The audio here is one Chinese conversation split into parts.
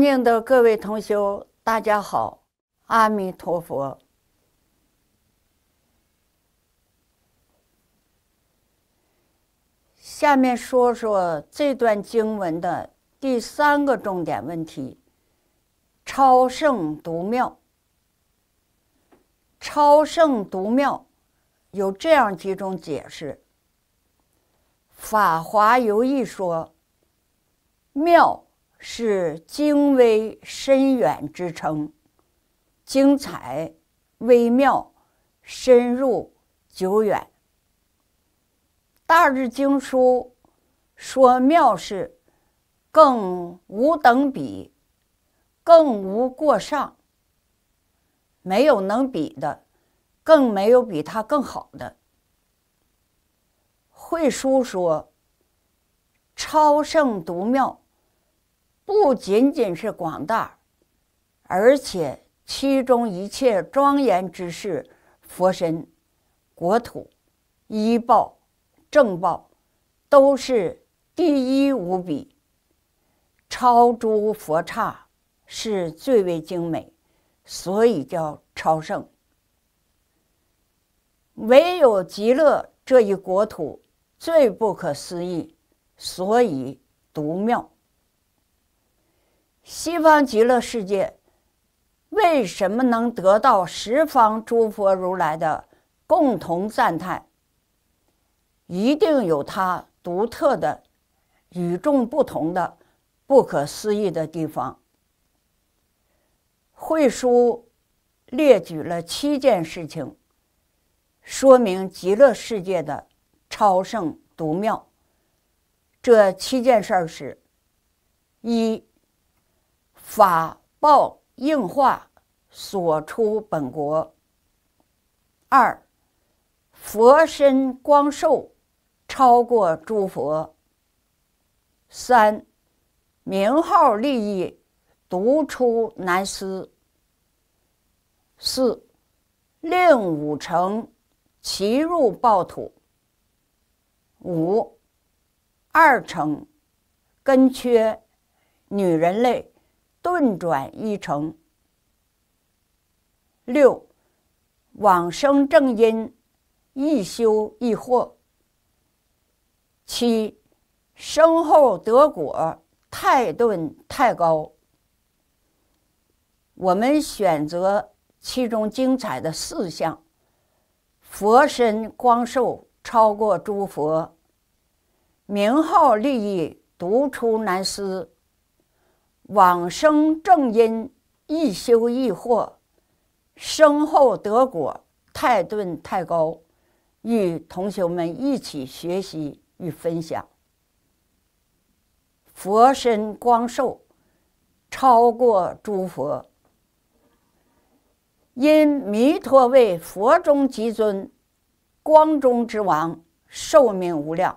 尊敬的各位同修，大家好，阿弥陀佛。下面说说这段经文的第三个重点问题：超圣独妙。超圣独妙有这样几种解释，《法华游意》说妙。是精微深远之称，精彩微妙，深入久远。大日经书说妙事，更无等比，更无过上，没有能比的，更没有比它更好的。慧书说，超胜独妙。不仅仅是广大，而且其中一切庄严之事，佛身、国土、医报、政报，都是第一无比。超诸佛刹是最为精美，所以叫超胜。唯有极乐这一国土最不可思议，所以独妙。西方极乐世界为什么能得到十方诸佛如来的共同赞叹？一定有它独特的、与众不同的、不可思议的地方。会书列举了七件事情，说明极乐世界的超胜独妙。这七件事儿是：一法报应化所出本国。二，佛身光寿超过诸佛。三，名号利益独出南斯。四，令五成其入暴土。五，二成根缺女人类。顿转一成。六往生正因，一修一惑。七生后得果，太顿太高。我们选择其中精彩的四项：佛身光寿超过诸佛，名号利益独出难思。往生正因，一修一获，生后得果，太顿太高。与同学们一起学习与分享。佛身光寿超过诸佛，因弥陀为佛中极尊、光中之王，寿命无量，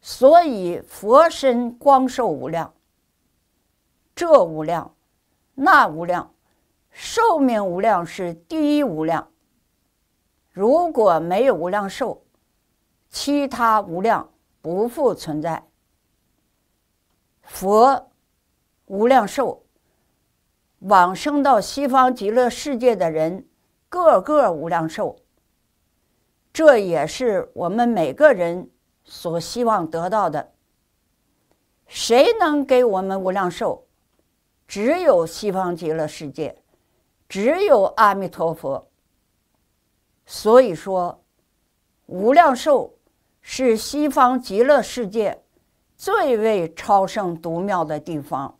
所以佛身光寿无量。这无量，那无量，寿命无量是第一无量。如果没有无量寿，其他无量不复存在。佛无量寿，往生到西方极乐世界的人，个个无量寿。这也是我们每个人所希望得到的。谁能给我们无量寿？只有西方极乐世界，只有阿弥陀佛。所以说，无量寿是西方极乐世界最为超胜独妙的地方。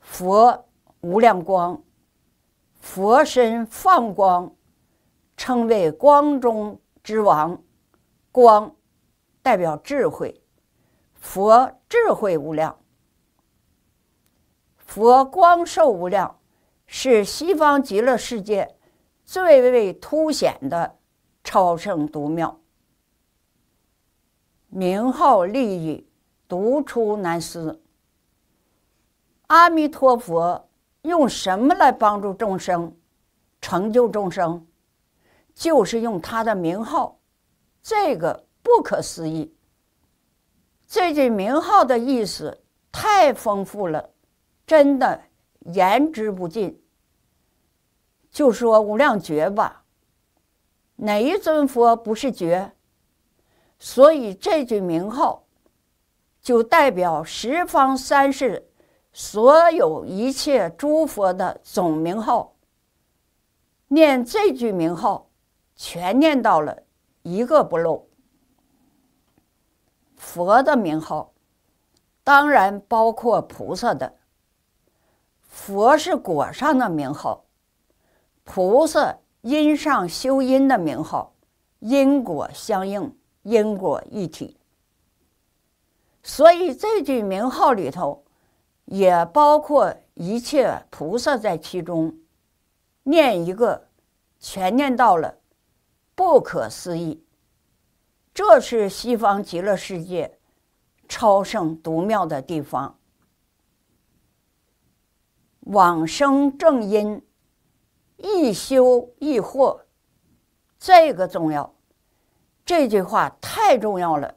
佛无量光，佛身放光，称为光中之王。光代表智慧，佛智慧无量。佛光寿无量，是西方极乐世界最为凸显的超胜独妙名号利益，独出难思。阿弥陀佛用什么来帮助众生成就众生？就是用他的名号，这个不可思议。这句名号的意思太丰富了。真的言之不尽。就说无量觉吧，哪一尊佛不是觉？所以这句名号就代表十方三世所有一切诸佛的总名号。念这句名号，全念到了，一个不漏。佛的名号，当然包括菩萨的。佛是果上的名号，菩萨因上修因的名号，因果相应，因果一体。所以这句名号里头也包括一切菩萨在其中。念一个，全念到了，不可思议。这是西方极乐世界超胜独妙的地方。往生正因，一修一获，这个重要。这句话太重要了。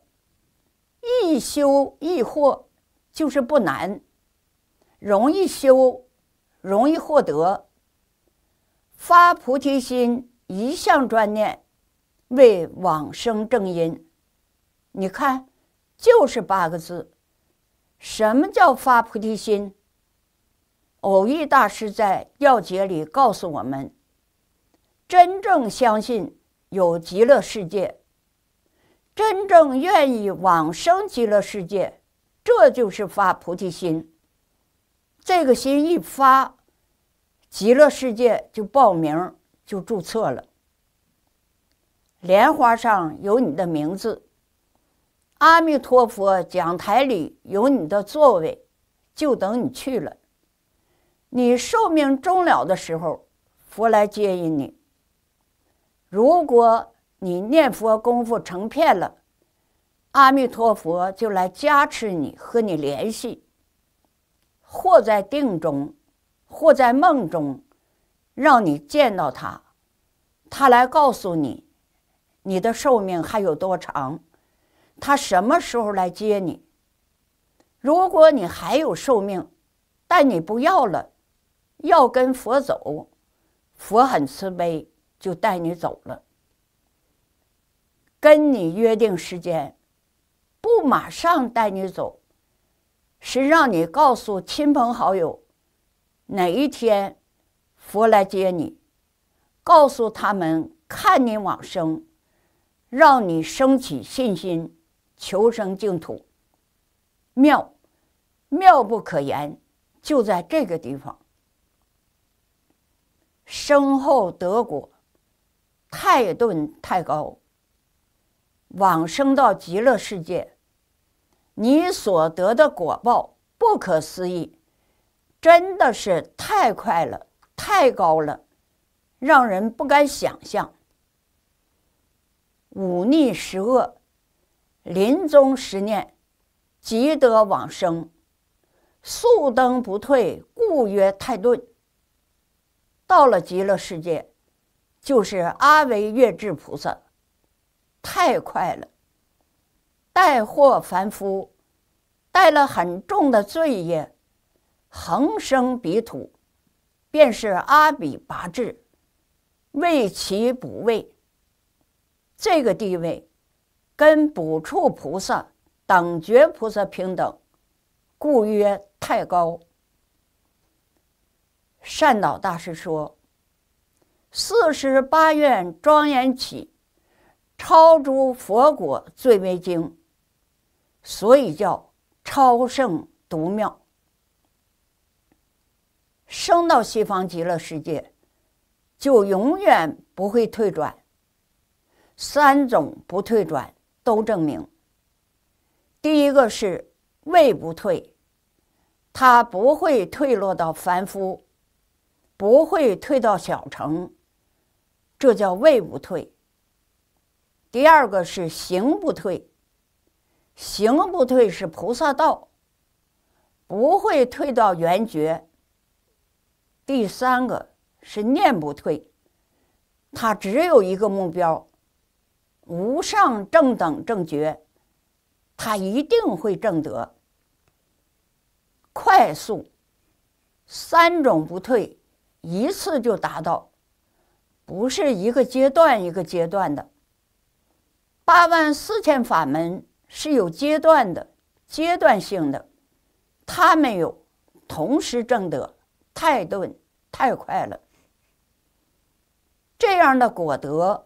易修易获就是不难，容易修，容易获得。发菩提心，一向专念，为往生正因。你看，就是八个字。什么叫发菩提心？偶遇大师在要解里告诉我们：真正相信有极乐世界，真正愿意往生极乐世界，这就是发菩提心。这个心一发，极乐世界就报名，就注册了。莲花上有你的名字，阿弥陀佛讲台里有你的座位，就等你去了。你寿命终了的时候，佛来接引你。如果你念佛功夫成片了，阿弥陀佛就来加持你，和你联系。或在定中，或在梦中，让你见到他，他来告诉你，你的寿命还有多长，他什么时候来接你。如果你还有寿命，但你不要了。要跟佛走，佛很慈悲，就带你走了。跟你约定时间，不马上带你走，是让你告诉亲朋好友，哪一天佛来接你，告诉他们看你往生，让你升起信心，求生净土。妙，妙不可言，就在这个地方。生后得果，泰顿太高，往生到极乐世界，你所得的果报不可思议，真的是太快了，太高了，让人不敢想象。忤逆十恶，临终十念，即得往生，速登不退，故曰太顿。到了极乐世界，就是阿维月智菩萨，太快了。带祸凡夫，带了很重的罪业，横生彼土，便是阿比跋智，为其补位。这个地位跟补处菩萨、等觉菩萨平等，故曰太高。善导大师说：“四十八愿庄严起，超诸佛国最为精，所以叫超胜独妙。升到西方极乐世界，就永远不会退转。三种不退转都证明：第一个是位不退，他不会退落到凡夫。”不会退到小乘，这叫位不退。第二个是行不退，行不退是菩萨道，不会退到圆觉。第三个是念不退，他只有一个目标，无上正等正觉，他一定会正得，快速。三种不退。一次就达到，不是一个阶段一个阶段的。八万四千法门是有阶段的、阶段性的，他没有同时证得，太顿太快了。这样的果德，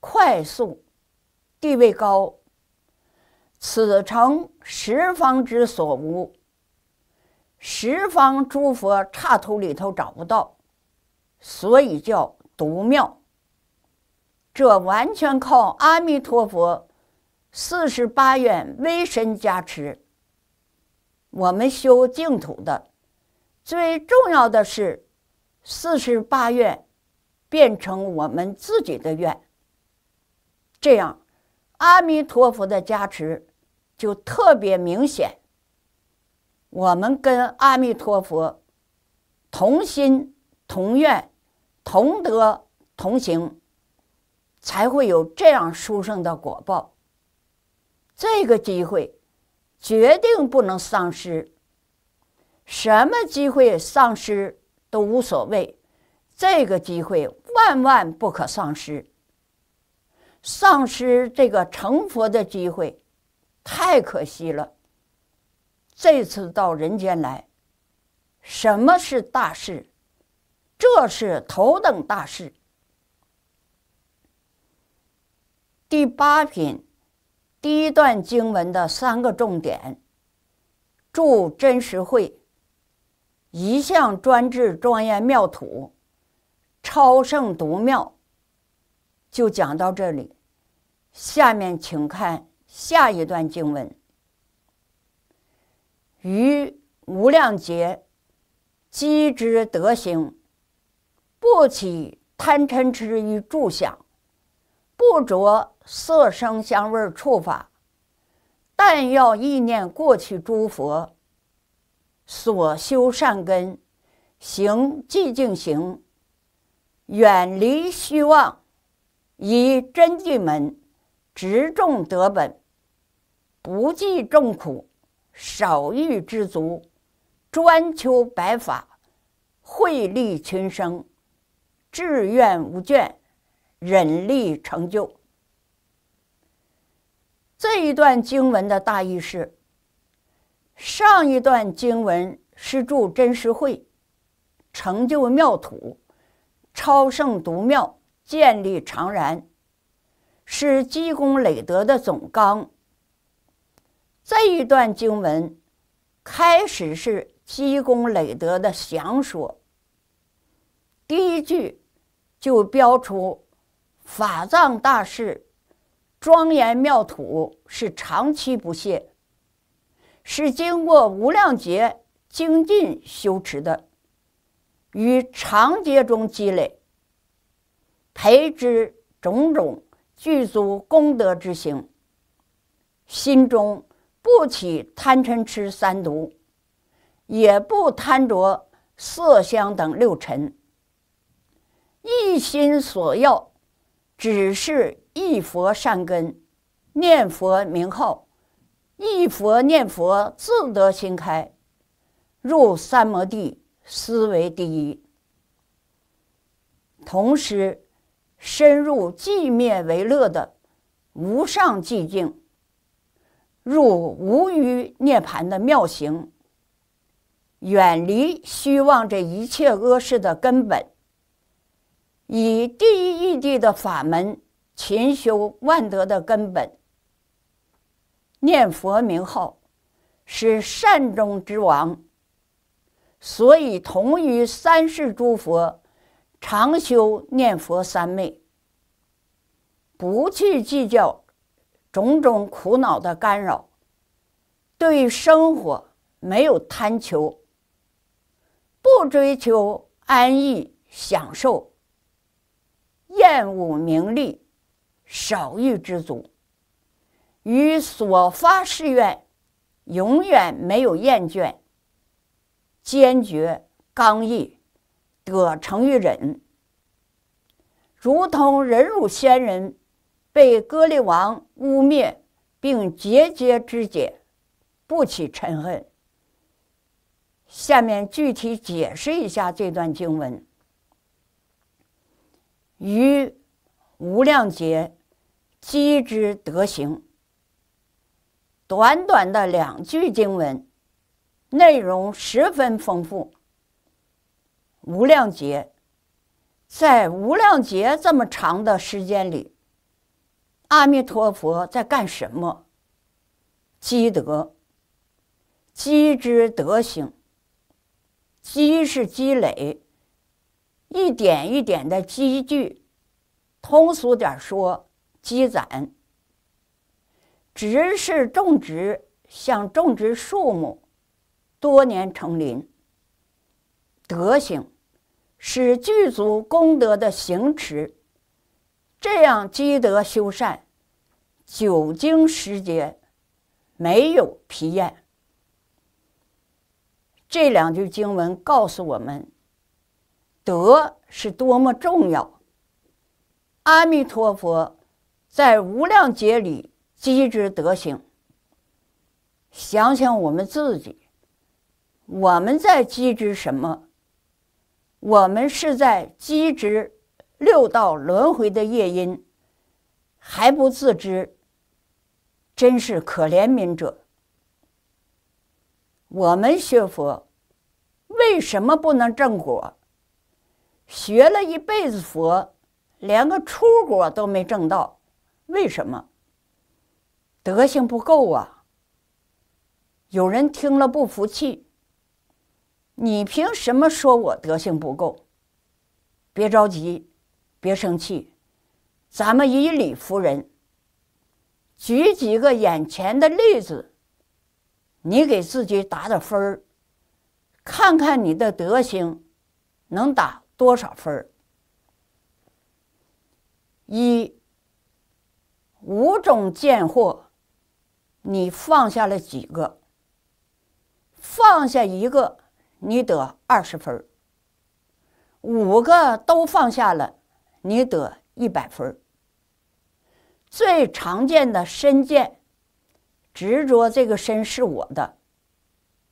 快速，地位高，此成十方之所无，十方诸佛刹土里头找不到。所以叫独妙。这完全靠阿弥陀佛四十八愿威神加持。我们修净土的最重要的是四十八愿变成我们自己的愿，这样阿弥陀佛的加持就特别明显。我们跟阿弥陀佛同心同愿。同德同行，才会有这样殊胜的果报。这个机会，绝对不能丧失。什么机会丧失都无所谓，这个机会万万不可丧失。丧失这个成佛的机会，太可惜了。这次到人间来，什么是大事？这是头等大事。第八品第一段经文的三个重点：住真实会，一向专治庄严妙土，超圣独妙。就讲到这里，下面请看下一段经文：于无量劫积之德行。不起贪嗔痴于住想，不着色声香味触法，但要意念过去诸佛所修善根，行寂静行，远离虚妄，以真谛门直重德本，不计众苦，少欲知足，专求白法，惠利群生。志愿无倦，忍力成就。这一段经文的大意是：上一段经文是助真实会成就妙土，超圣独妙，建立常然，是积功累德的总纲。这一段经文开始是积功累德的详说。第一句就标出法藏大士庄严妙土是长期不懈，是经过无量劫精进修持的，于长劫中积累培植种种具足功德之行，心中不起贪嗔痴三毒，也不贪着色香等六尘。一心所要，只是一佛善根，念佛名号，一佛念佛自得心开，入三摩地思维第一。同时，深入寂灭为乐的无上寂静，入无余涅盘的妙行，远离虚妄这一切恶事的根本。以第一义谛的法门，勤修万德的根本，念佛名号，是善终之王。所以同于三世诸佛，常修念佛三昧，不去计较种种苦恼的干扰，对生活没有贪求，不追求安逸享受。厌恶名利，少欲知足，与所发誓愿永远没有厌倦，坚决刚毅，得成于忍，如同忍辱仙人被割裂王污蔑并节节肢解，不起嗔恨。下面具体解释一下这段经文。于无量劫积之德行，短短的两句经文，内容十分丰富。无量劫，在无量劫这么长的时间里，阿弥陀佛在干什么？积德，积之德行，积是积累。一点一点的积聚，通俗点说，积攒。植是种植，像种植树木，多年成林。德行，使具足功德的行持，这样积德修善，久经时节，没有疲厌。这两句经文告诉我们。德是多么重要！阿弥陀佛，在无量劫里积之德行。想想我们自己，我们在积之什么？我们是在积之六道轮回的业因，还不自知，真是可怜悯者。我们学佛，为什么不能正果？学了一辈子佛，连个出果都没挣到，为什么？德行不够啊！有人听了不服气，你凭什么说我德行不够？别着急，别生气，咱们以理服人。举几个眼前的例子，你给自己打打分儿，看看你的德行能打。多少分儿？一五种贱货，你放下了几个？放下一个，你得二十分儿；五个都放下了，你得一百分儿。最常见的身贱，执着这个身是我的；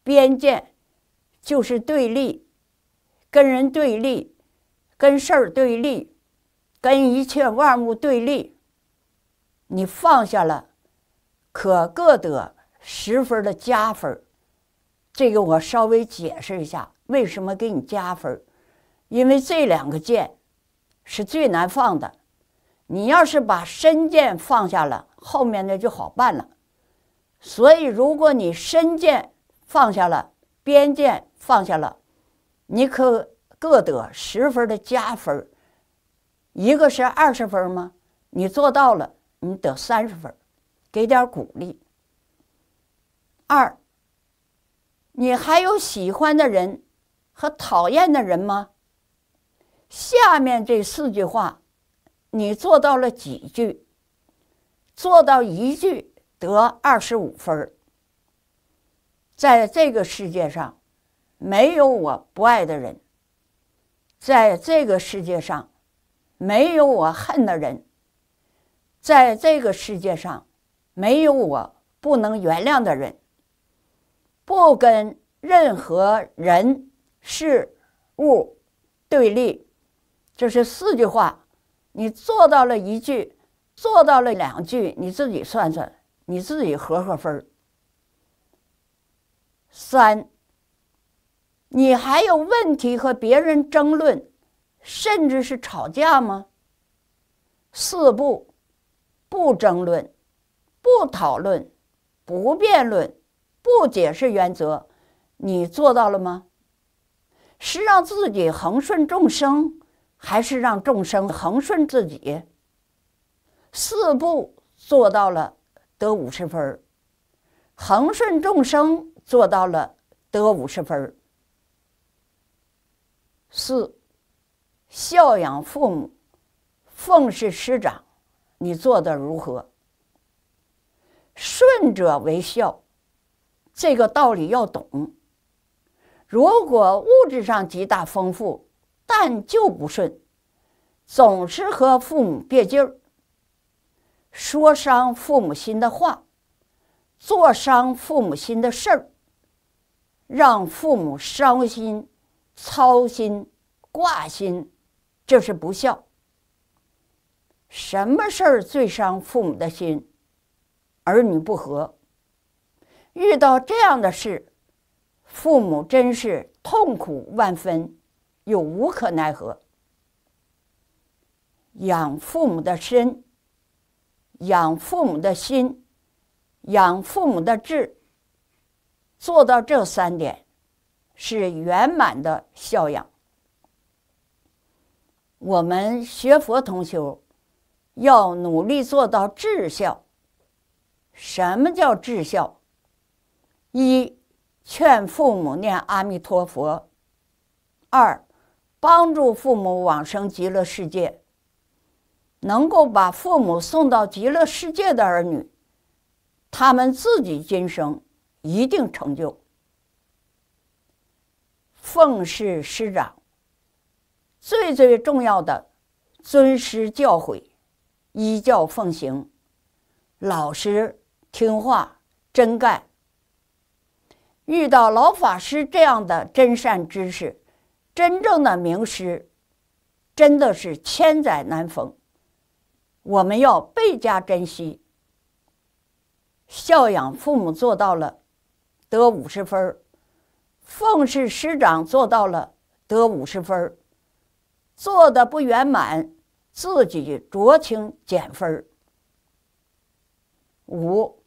边贱就是对立，跟人对立。跟事儿对立，跟一切万物对立，你放下了，可各得十分的加分儿。这个我稍微解释一下，为什么给你加分儿？因为这两个剑是最难放的。你要是把身剑放下了，后面的就好办了。所以，如果你身剑放下了，边剑放下了，你可。各得十分的加分，一个是二十分吗？你做到了，你得三十分，给点鼓励。二，你还有喜欢的人和讨厌的人吗？下面这四句话，你做到了几句？做到一句得二十五分。在这个世界上，没有我不爱的人。在这个世界上，没有我恨的人；在这个世界上，没有我不能原谅的人；不跟任何人事物对立，这是四句话。你做到了一句，做到了两句，你自己算算，你自己合合分儿，你还有问题和别人争论，甚至是吵架吗？四步，不争论，不讨论，不辩论，不解释原则，你做到了吗？是让自己恒顺众生，还是让众生恒顺自己？四步做到了得五十分儿，恒顺众生做到了得五十分儿。四，孝养父母，奉事师长，你做的如何？顺者为孝，这个道理要懂。如果物质上极大丰富，但就不顺，总是和父母别劲儿，说伤父母心的话，做伤父母心的事儿，让父母伤心。操心、挂心，这是不孝。什么事儿最伤父母的心？儿女不和，遇到这样的事，父母真是痛苦万分，又无可奈何。养父母的身，养父母的心，养父母的志，做到这三点。是圆满的孝养。我们学佛同修，要努力做到至孝。什么叫至孝？一劝父母念阿弥陀佛；二帮助父母往生极乐世界。能够把父母送到极乐世界的儿女，他们自己今生一定成就。奉事师长，最最重要的，尊师教诲，依教奉行，老实听话，真干。遇到老法师这样的真善知识，真正的名师，真的是千载难逢，我们要倍加珍惜。孝养父母做到了，得五十分儿。奉是师长做到了得五十分做的不圆满，自己酌情减分五，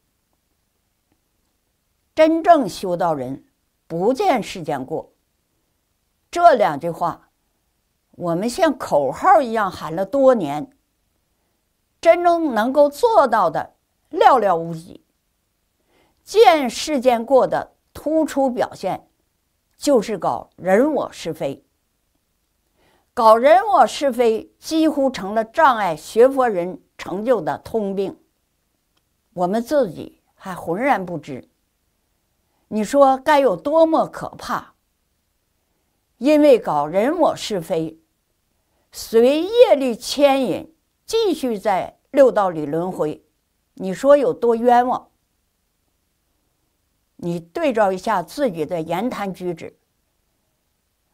真正修道人不见世间过，这两句话，我们像口号一样喊了多年，真正能够做到的寥寥无几。见世间过的突出表现。就是搞人我是非，搞人我是非几乎成了障碍学佛人成就的通病。我们自己还浑然不知，你说该有多么可怕！因为搞人我是非，随业力牵引，继续在六道里轮回，你说有多冤枉？你对照一下自己的言谈举止。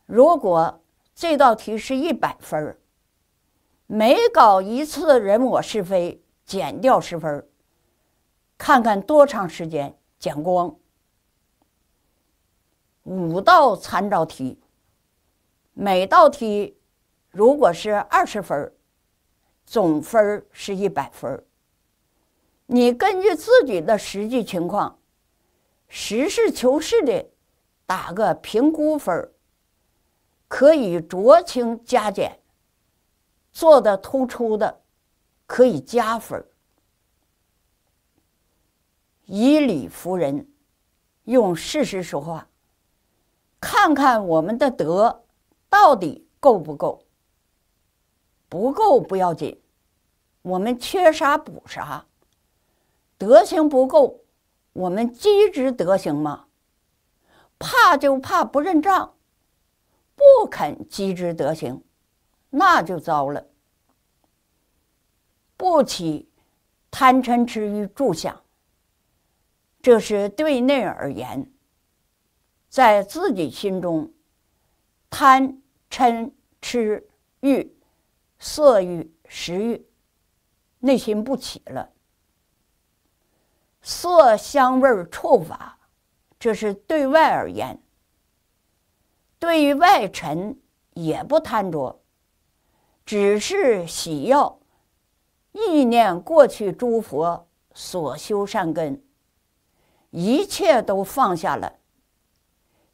如果这道题是一百分儿，每搞一次人我是非减掉十分儿，看看多长时间减光。五道参照题，每道题如果是二十分儿，总分儿是一百分儿。你根据自己的实际情况。实事求是的打个评估分儿，可以酌情加减。做的突出的可以加分儿。以理服人，用事实说话。看看我们的德到底够不够？不够不要紧，我们缺啥补啥。德行不够。我们积之德行吗？怕就怕不认账，不肯积之德行，那就糟了。不起贪嗔痴欲住想，这是对内而言，在自己心中，贪嗔痴欲、色欲、食欲，内心不起了。色香味触法，这是对外而言；对于外尘也不贪着，只是喜要意念过去诸佛所修善根，一切都放下了，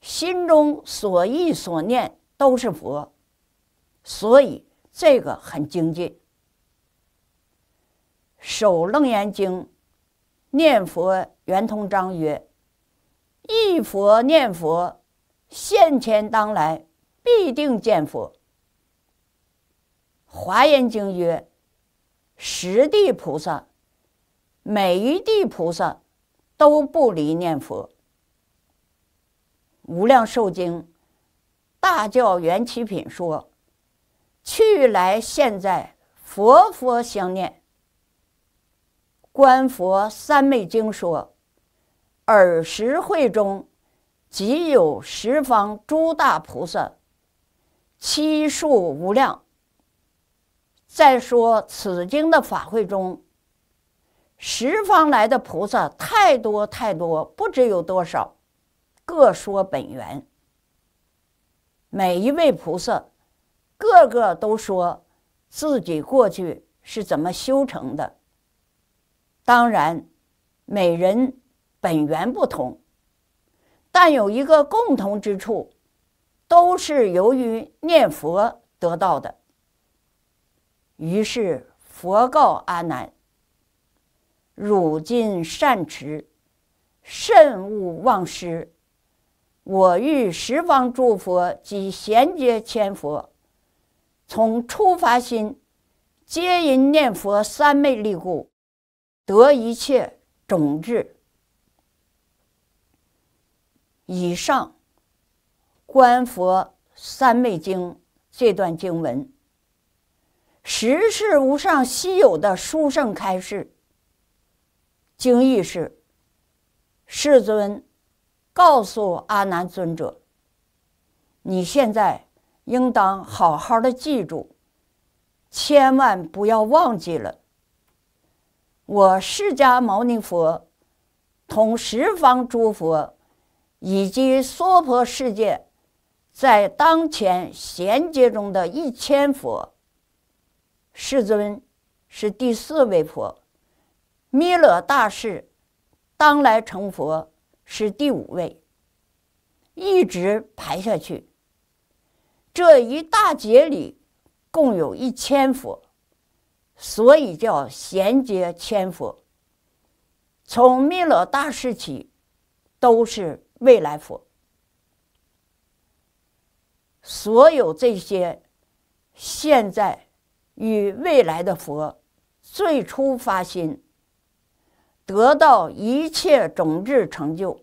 心中所意所念都是佛，所以这个很精进。《手楞严经》。念佛，圆通章曰：“一佛念佛，现前当来必定见佛。”华严经曰：“十地菩萨，每一地菩萨都不离念佛。”无量寿经大教缘起品说：“去来现在，佛佛相念。”观佛三昧经说，尔时会中，即有十方诸大菩萨，七数无量。再说此经的法会中，十方来的菩萨太多太多，不知有多少。各说本源，每一位菩萨，个个都说自己过去是怎么修成的。当然，每人本源不同，但有一个共同之处，都是由于念佛得到的。于是佛告阿难：“汝今善持，慎勿忘失。我欲十方诸佛及贤劫千佛，从初发心，皆因念佛三昧力故。”得一切种智。以上观佛三昧经这段经文，实是无上稀有的殊胜开示。经义是，世尊告诉阿难尊者：“你现在应当好好的记住，千万不要忘记了。”我释迦牟尼佛同十方诸佛以及娑婆世界在当前衔接中的一千佛，世尊是第四位佛，弥勒大士当来成佛是第五位，一直排下去，这一大劫里共有一千佛。所以叫衔接千佛。从弥勒大士起，都是未来佛。所有这些，现在与未来的佛，最初发心，得到一切种子成就，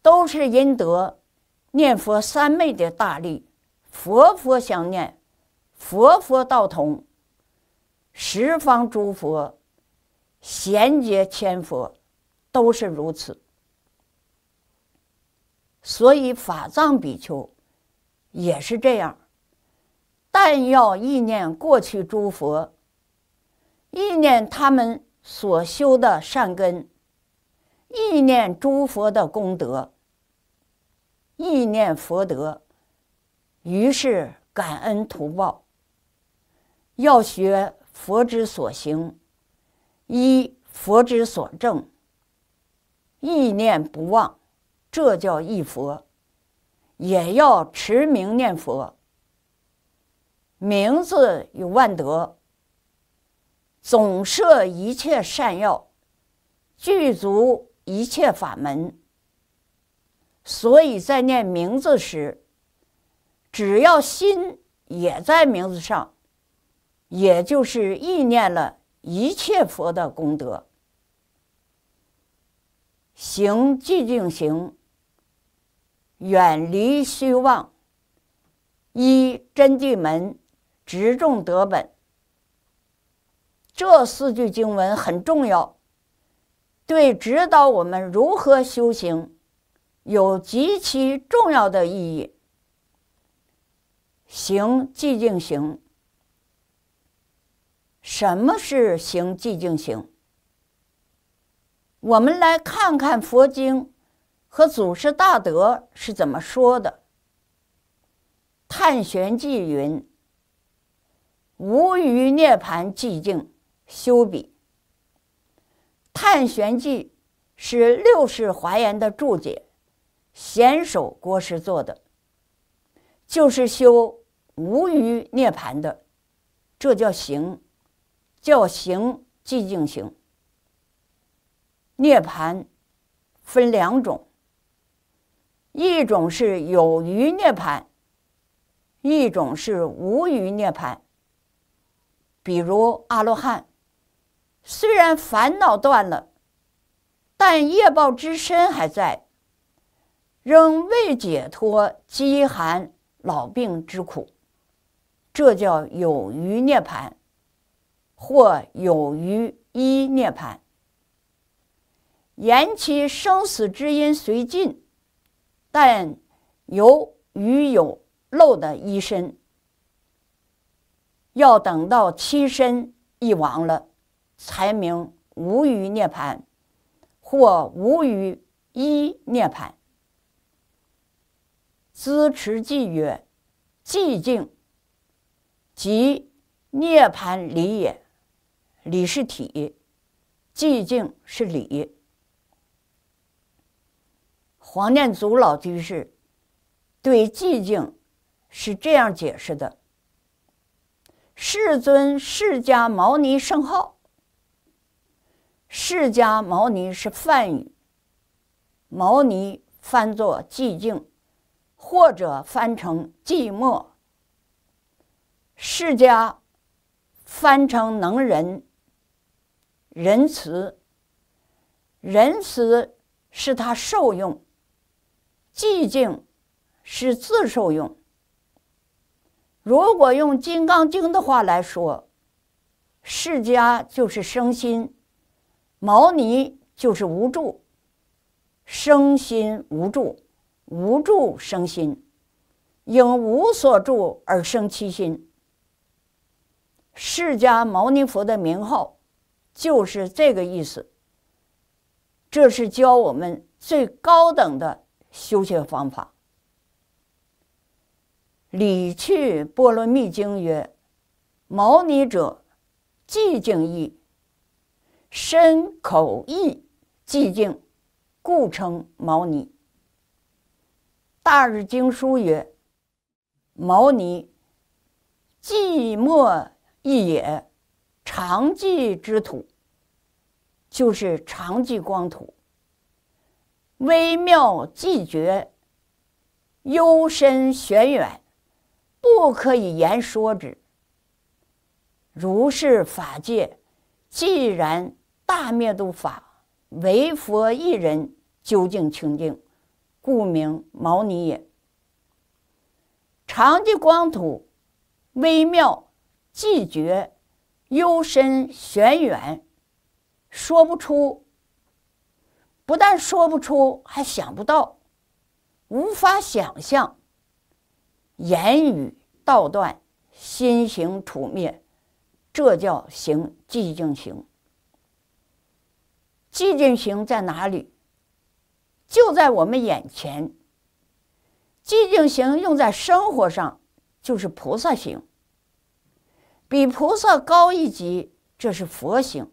都是因得念佛三昧的大力。佛佛相念，佛佛道同。十方诸佛，贤劫千佛，都是如此。所以法藏比丘也是这样，但要意念过去诸佛，意念他们所修的善根，意念诸佛的功德，意念佛德，于是感恩图报，要学。佛之所行，一佛之所正，意念不忘，这叫一佛。也要持名念佛，名字有万德，总摄一切善药，具足一切法门。所以在念名字时，只要心也在名字上。也就是意念了一切佛的功德，行寂静行，远离虚妄，依真谛门，直中得本。这四句经文很重要，对指导我们如何修行有极其重要的意义。行寂静行。什么是行寂静行？我们来看看佛经和祖师大德是怎么说的。《探玄记》云：“无余涅盘寂静修彼。”《探玄记》是六世华严的注解，贤首国师做的，就是修无余涅盘的，这叫行。叫行寂静行。涅盘分两种，一种是有余涅盘，一种是无余涅盘。比如阿罗汉，虽然烦恼断了，但业报之身还在，仍未解脱饥寒、老病之苦，这叫有余涅盘。或有余一涅盘，言其生死之因虽尽，但有余有漏的一身，要等到七身一亡了，才名无余涅盘，或无余一涅盘。兹持记曰：寂静，即涅盘离也。理是体，寂静是理。黄念祖老居士对寂静是这样解释的：“世尊释迦牟尼圣号，释迦牟尼是梵语，牟尼翻作寂静，或者翻成寂寞。释迦翻成能人。”仁慈，仁慈是他受用；寂静是自受用。如果用《金刚经》的话来说，释迦就是生心，牟尼就是无助，生心无助，无助生心，因无所住而生其心。释迦牟尼佛的名号。就是这个意思。这是教我们最高等的修学方法。《理趣波罗蜜经》曰：“毛尼者，寂静意，身口意寂静，故称毛尼。”《大日经书》曰：“毛尼寂莫意也。”常寂之土，就是常寂光土，微妙寂绝，幽深玄远，不可以言说之。如是法界，既然大灭度法，唯佛一人究竟清净，故名毛尼也。常寂光土，微妙寂绝。幽深玄远，说不出；不但说不出，还想不到，无法想象。言语道断，心行处灭，这叫行寂静行。寂静行在哪里？就在我们眼前。寂静行用在生活上，就是菩萨行。比菩萨高一级，这是佛行。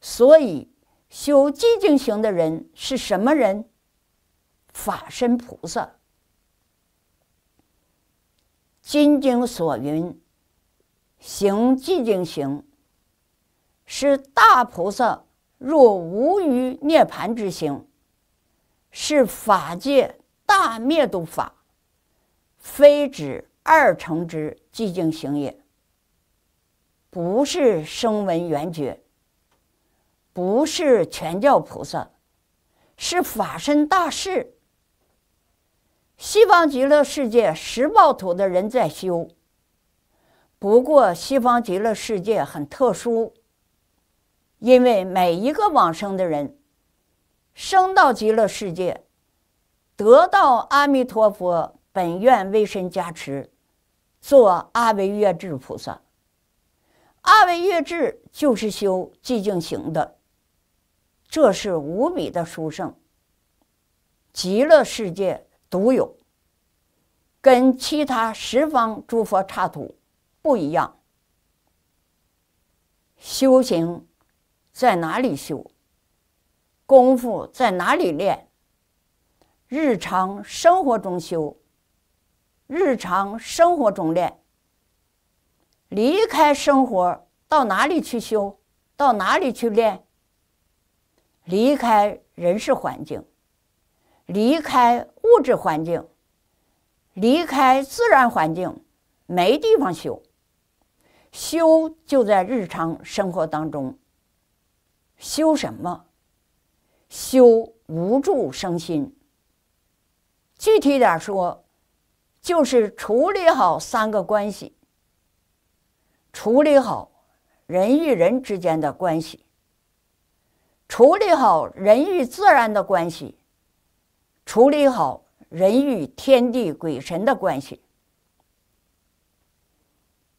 所以修寂静行的人是什么人？法身菩萨。《金经》所云：“行寂静行，是大菩萨若无余涅盘之行，是法界大灭度法，非指二乘之寂静行也。”不是声闻缘觉，不是全教菩萨，是法身大士。西方极乐世界十报土的人在修。不过，西方极乐世界很特殊，因为每一个往生的人，生到极乐世界，得到阿弥陀佛本愿威身加持，做阿维约致菩萨。二位月智就是修寂静行的，这是无比的殊胜，极乐世界独有，跟其他十方诸佛刹土不一样。修行在哪里修？功夫在哪里练？日常生活中修，日常生活中练。离开生活，到哪里去修？到哪里去练？离开人事环境，离开物质环境，离开自然环境，没地方修。修就在日常生活当中。修什么？修无住生心。具体点儿说，就是处理好三个关系。处理好人与人之间的关系，处理好人与自然的关系，处理好人与天地鬼神的关系。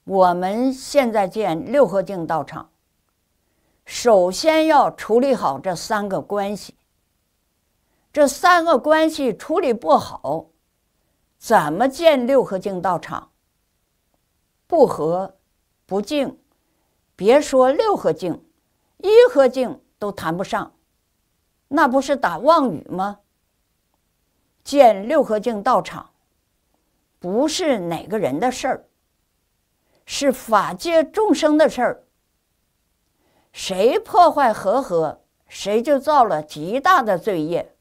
我们现在建六合镜道场，首先要处理好这三个关系。这三个关系处理不好，怎么建六合镜道场？不和。不净，别说六合净，一合净都谈不上，那不是打妄语吗？见六合净道场，不是哪个人的事儿，是法界众生的事儿。谁破坏和合，谁就造了极大的罪业。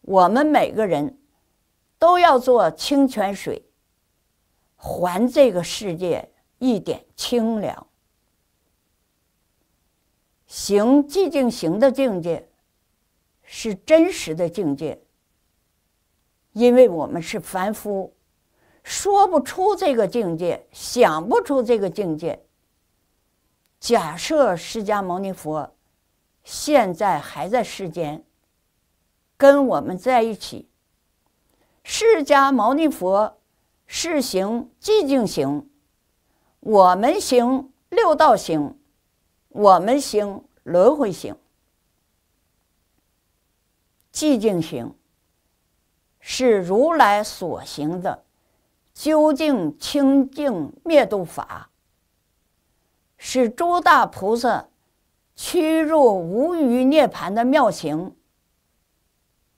我们每个人都要做清泉水，还这个世界。一点清凉。行寂静行的境界是真实的境界，因为我们是凡夫，说不出这个境界，想不出这个境界。假设释迦牟尼佛现在还在世间，跟我们在一起，释迦牟尼佛是行寂静行。我们行六道行，我们行轮回行、寂静行，是如来所行的究竟清净灭度法，是诸大菩萨屈入无余涅盘的妙行。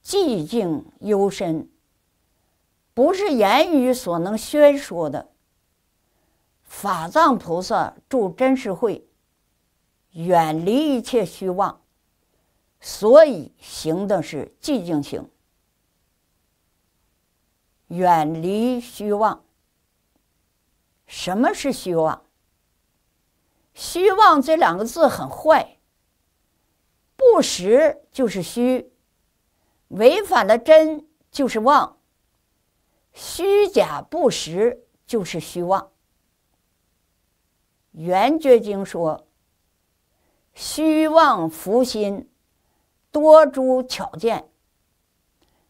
寂静幽深，不是言语所能宣说的。法藏菩萨住真实会，远离一切虚妄，所以行的是寂静行，远离虚妄。什么是虚妄？虚妄这两个字很坏。不实就是虚，违反了真就是妄，虚假不实就是虚妄。圆觉经说：“虚妄浮心，多诸巧见。”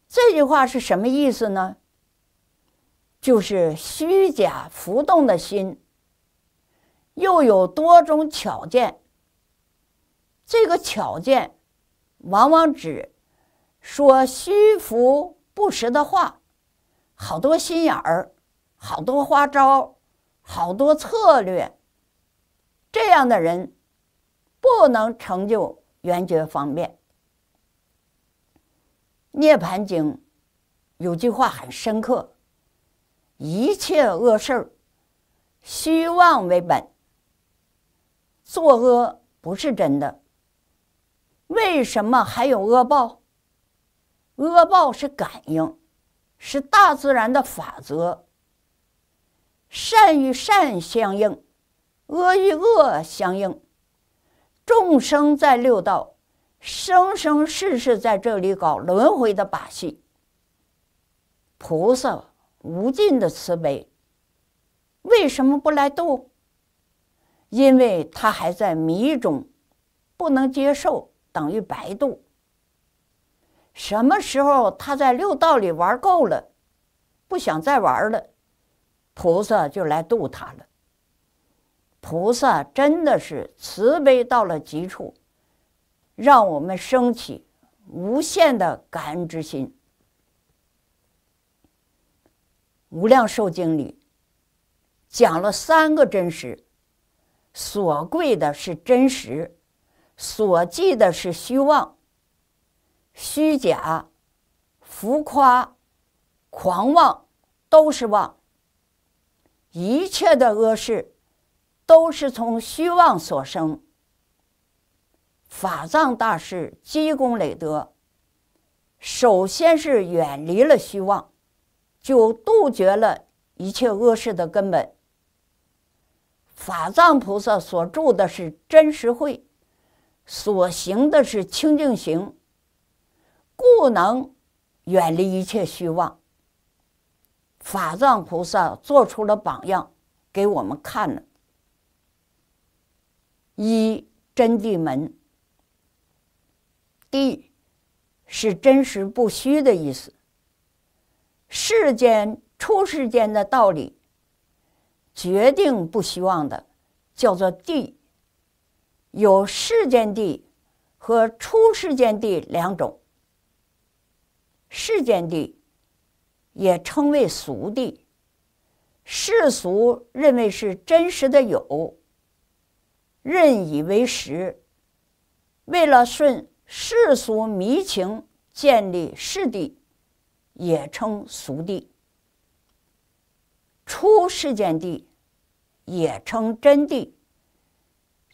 这句话是什么意思呢？就是虚假浮动的心，又有多种巧见。这个巧见，往往指说虚浮不实的话，好多心眼儿，好多花招，好多策略。这样的人不能成就圆觉方便。《涅盘经》有句话很深刻：“一切恶事儿，虚妄为本，作恶不是真的。为什么还有恶报？恶报是感应，是大自然的法则，善与善相应。”恶与恶相应，众生在六道生生世世在这里搞轮回的把戏。菩萨无尽的慈悲，为什么不来度？因为他还在迷中，不能接受，等于白度。什么时候他在六道里玩够了，不想再玩了，菩萨就来度他了。菩萨真的是慈悲到了极处，让我们升起无限的感恩之心。《无量寿经》里讲了三个真实，所贵的是真实，所记的是虚妄、虚假、浮夸、狂妄，都是妄，一切的恶事。都是从虚妄所生。法藏大师积功累德，首先是远离了虚妄，就杜绝了一切恶事的根本。法藏菩萨所住的是真实慧，所行的是清净行，故能远离一切虚妄。法藏菩萨做出了榜样给我们看了。一真谛门，地是真实不虚的意思。世间出世间的道理，决定不虚妄的，叫做地。有世间地和出世间地两种。世间地也称为俗地，世俗认为是真实的有。任以为实，为了顺世俗迷情建立世谛，也称俗谛；出世间谛，也称真谛。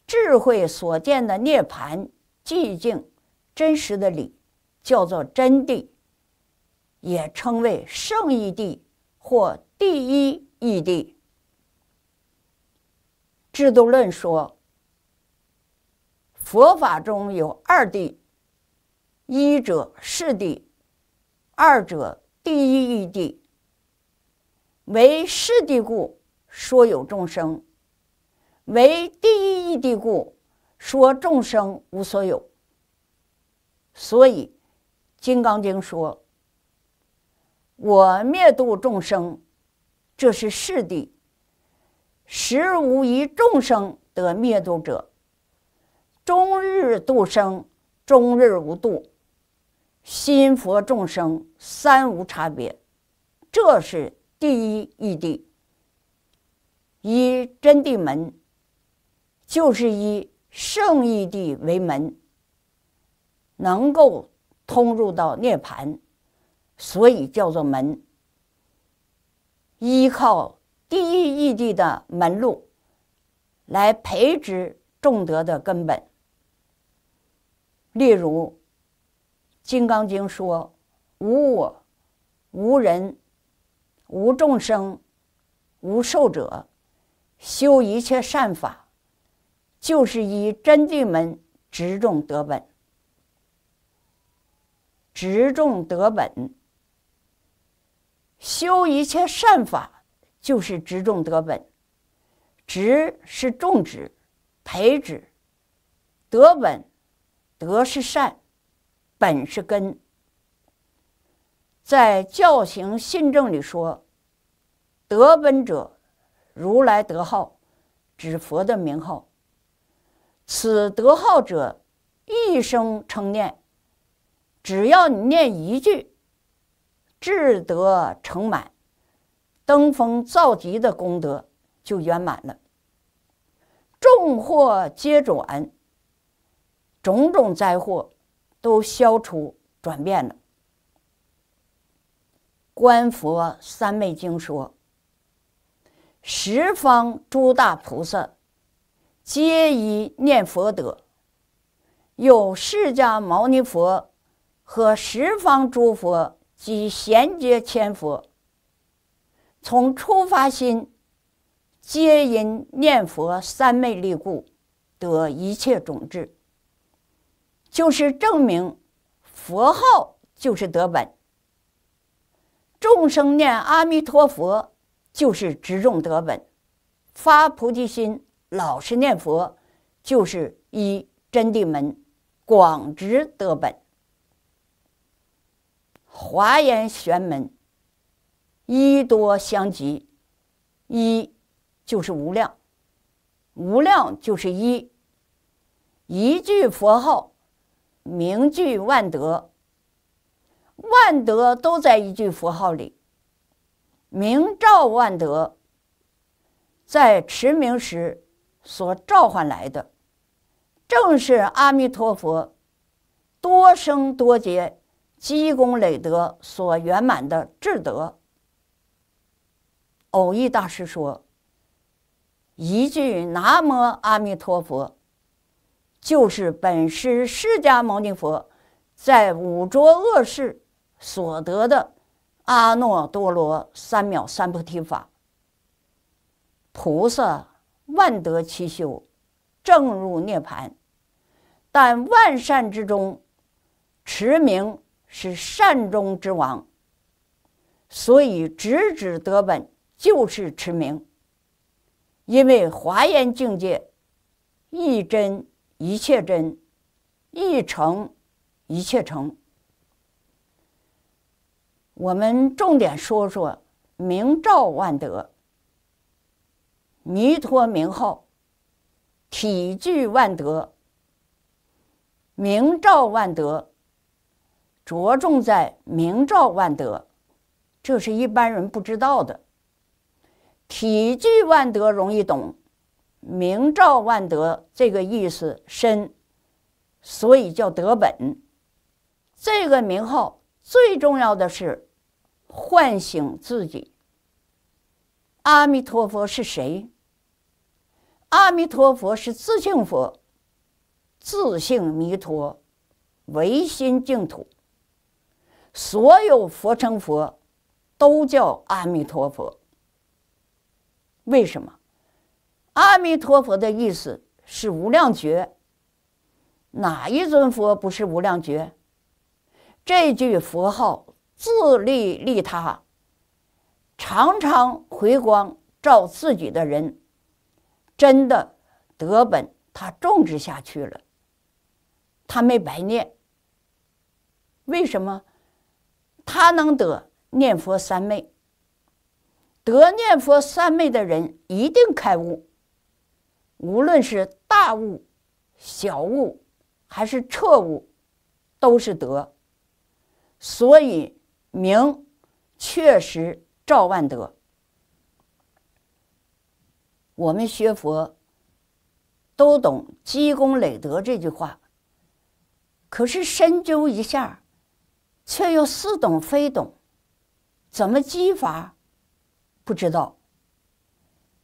智慧所见的涅盘寂静、真实的理，叫做真谛，也称为圣意谛或第一义谛。制度论说。佛法中有二谛，一者是谛，二者第一义谛。为是谛故，说有众生；为第一义谛故，说众生无所有。所以，《金刚经》说：“我灭度众生，这是是谛；实无一众生得灭度者。”终日度生，终日无度；心佛众生三无差别，这是第一义谛。以真谛门，就是以圣义谛为门，能够通入到涅盘，所以叫做门。依靠第一义谛的门路，来培植众德的根本。例如，《金刚经》说：“无我、无人、无众生、无寿者，修一切善法，就是以真谛门执种德本。执种德本，修一切善法，就是执种德本。执是种植、培植，德本。”德是善，本是根。在教行信证》里说，德本者，如来德号，指佛的名号。此德号者，一生称念，只要你念一句，智德成满，登峰造极的功德就圆满了，众祸皆转。种种灾祸都消除，转变了。观佛三昧经说，十方诸大菩萨皆以念佛得。有释迦牟尼佛和十方诸佛及贤劫千佛，从初发心，皆因念佛三昧力故，得一切种智。就是证明，佛号就是德本。众生念阿弥陀佛，就是执众德本；发菩提心，老实念佛，就是一真谛门，广执德本。华严玄门，一多相即，一就是无量，无量就是一，一句佛号。名句万德，万德都在一句佛号里。名照万德，在持名时所召唤来的，正是阿弥陀佛多生多劫积功累德所圆满的智德。偶益大师说：“一句‘南无阿弥陀佛’。”就是本师释迦牟尼佛在五浊恶世所得的阿耨多罗三藐三菩提法，菩萨万德齐修，正入涅盘。但万善之中，持名是善中之王，所以直指得本就是持名，因为华严境界一真。一切真，一成，一切成。我们重点说说“明照万德”，弥陀名号，体具万德。明照万德，着重在明照万德，这是一般人不知道的。体具万德容易懂。明照万德这个意思深，所以叫德本。这个名号最重要的是唤醒自己。阿弥陀佛是谁？阿弥陀佛是自性佛，自性弥陀，唯心净土。所有佛成佛都叫阿弥陀佛，为什么？阿弥陀佛的意思是无量觉。哪一尊佛不是无量觉？这句佛号自利利他，常常回光照自己的人，真的德本他种植下去了，他没白念。为什么？他能得念佛三昧，得念佛三昧的人一定开悟。无论是大悟、小悟，还是彻悟，都是德。所以名确实照万德。我们学佛都懂“积功累德”这句话，可是深究一下，却又似懂非懂。怎么积法？不知道。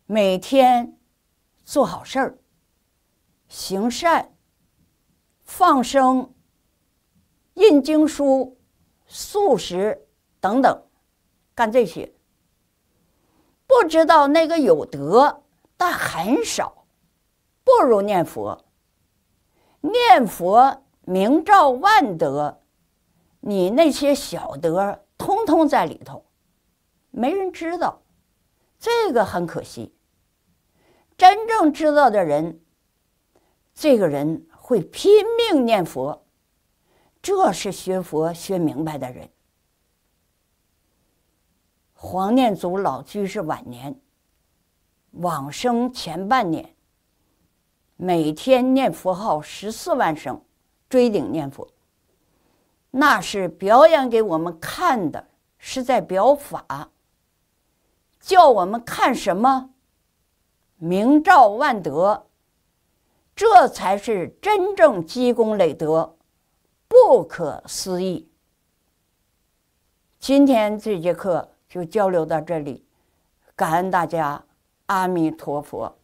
每天。做好事儿，行善、放生、印经书、素食等等，干这些，不知道那个有德，但很少，不如念佛。念佛名照万德，你那些小德通通在里头，没人知道，这个很可惜。真正知道的人，这个人会拼命念佛，这是学佛学明白的人。黄念祖老居士晚年往生前半年，每天念佛号十四万声，追顶念佛，那是表演给我们看的，是在表法，叫我们看什么？明照万德，这才是真正积功累德，不可思议。今天这节课就交流到这里，感恩大家，阿弥陀佛。